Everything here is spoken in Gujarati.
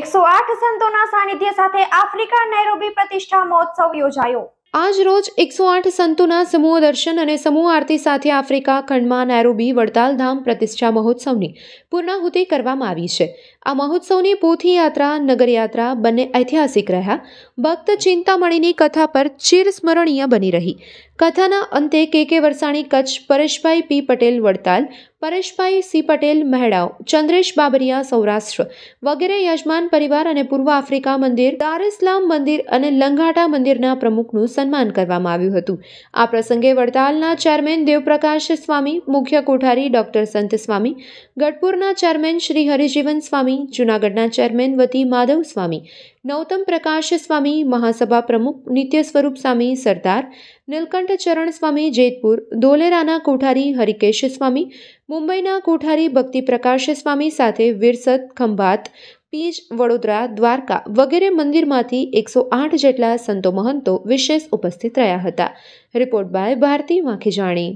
એકસો આઠ સંતોના સાનિધ્ય સાથે આફ્રિકા નૈરોબી પ્રતિષ્ઠા મહોત્સવ યોજાયો આજ રોજ એકસો આઠ સંતોના સમૂહ દર્શન અને સમૂહ આરતી સાથે આફ્રિકા ખંડમાં નૈરોબી વડતાલધામ પ્રતિષ્ઠા મહોત્સવની પૂર્ણાહુતિ કરવામાં આવી છે આ મહોત્સવની પોથી યાત્રા નગરયાત્રા બંને ઐતિહાસિક રહ્યા ભક્ત ચિંતામણીની કથા પર ચિરસ્મરણીય બની રહી કથાના અંતે K K Varsani Kutch Pareshbhai P Patel Vadtal Pareshbhai C Patel મહેડાવ ચંદ્રેશ બાબરિયા સૌરાષ્ટ્ર વગેરે યજમાન પરિવાર અને પૂર્વ આફ્રિકા મંદિર દારેસ્લામ મંદિર અને લંઘાટા મંદિરના પ્રમુખનું સન્માન કરવામાં આવ્યું હતું આ પ્રસંગે વડતાલના ચેરમેન દેવપ્રકાશ સ્વામી મુખ્ય કોઠારી ડોક્ટર સંત સ્વામી ગઢપુરના ચેરમેન શ્રી હરિજીવન સ્વામી જૂનાગઢના ચેરમેન વતી માધવ સ્વામી નૌતમ પ્રકાશ સ્વામી મહાસભા પ્રમુખ નિત્ય સ્વરૂપ સ્વામી સરદાર નીલકંઠ ચરણ સ્વામી જેતપુર ધોલેરાના કોઠારી હરિકેશ સ્વામી મુંબઈના કોઠારી ભક્તિ પ્રકાશ સ્વામી સાથે વિરસદ ખંભાત પીજ વડોદરા દ્વારકા વગેરે મંદિરમાંથી એકસો આઠ જેટલા સંતો મહંતો વિશેષ ઉપસ્થિત રહ્યા હતા રિપોર્ટ બાય ભારતી માખીજાણી